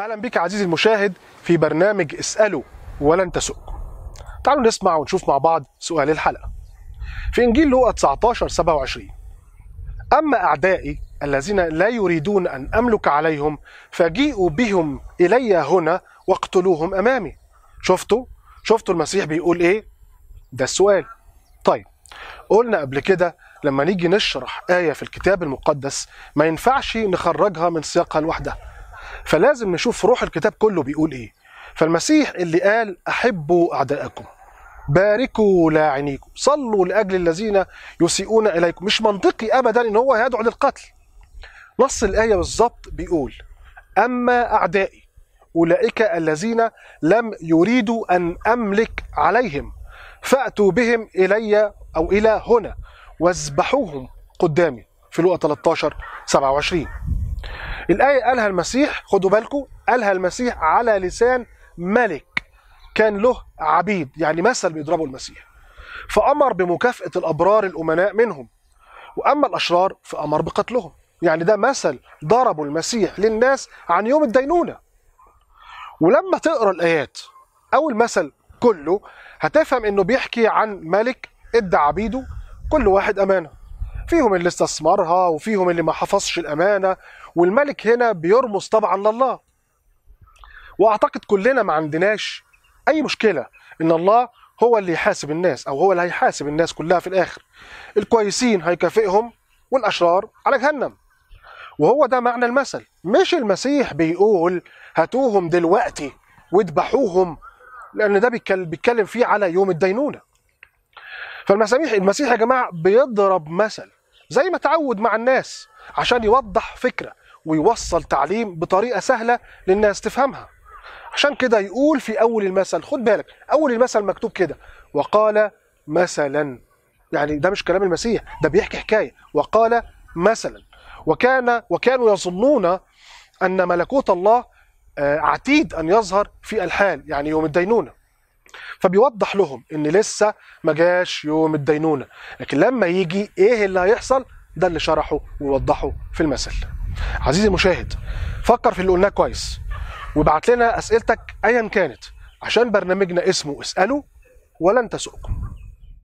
اهلا بك عزيزي المشاهد في برنامج اساله ولن تسؤكم تعالوا نسمع ونشوف مع بعض سؤال الحلقه في انجيل لوقا 19 27 اما اعدائي الذين لا يريدون ان املك عليهم فجيئوا بهم الي هنا واقتلوهم امامي شفتوا شفتوا المسيح بيقول ايه ده السؤال طيب قلنا قبل كده لما نيجي نشرح آية في الكتاب المقدس ما ينفعش نخرجها من سياقها لوحدها فلازم نشوف روح الكتاب كله بيقول ايه فالمسيح اللي قال احبوا اعداءكم باركوا لاعنيكم صلوا لاجل الذين يسيئون اليكم مش منطقي ابدا ان هو يدعو للقتل نص الايه بالظبط بيقول اما اعدائي اولئك الذين لم يريدوا ان املك عليهم فاتوا بهم الي او الى هنا واذبحوهم قدامي في لوقا 13 27 الآية قالها المسيح خدوا بالكم قالها المسيح على لسان ملك كان له عبيد يعني مثل بيضربه المسيح فأمر بمكافأة الأبرار الأمناء منهم وأما الأشرار فأمر بقتلهم يعني ده مثل ضربه المسيح للناس عن يوم الدينونة ولما تقرأ الآيات أو المثل كله هتفهم إنه بيحكي عن ملك ادى عبيده كل واحد أمانة فيهم اللي استثمرها وفيهم اللي ما حفظش الامانه والملك هنا بيرمز طبعا لله واعتقد كلنا ما عندناش اي مشكله ان الله هو اللي يحاسب الناس او هو اللي هيحاسب الناس كلها في الاخر الكويسين هيكافئهم والاشرار على جهنم وهو ده معنى المثل مش المسيح بيقول هاتوهم دلوقتي واذبحوهم لان ده بيتكلم فيه على يوم الدينونه فالمساميح المسيح يا جماعه بيضرب مثل زي ما تعود مع الناس عشان يوضح فكرة ويوصل تعليم بطريقة سهلة للناس تفهمها عشان كده يقول في أول المثل خد بالك أول المثل مكتوب كده وقال مثلا يعني ده مش كلام المسيح ده بيحكي حكاية وقال مثلا وكان وكانوا يظنون أن ملكوت الله آه، عتيد أن يظهر في الحال يعني يوم الدينونة فبيوضح لهم ان لسه ما جاش يوم الدينونه لكن لما يجي ايه اللي هيحصل ده اللي شرحه ووضحه في المثل عزيزي المشاهد فكر في اللي قلناه كويس وابعت لنا اسئلتك ايا كانت عشان برنامجنا اسمه اسالوا ولن تسؤكم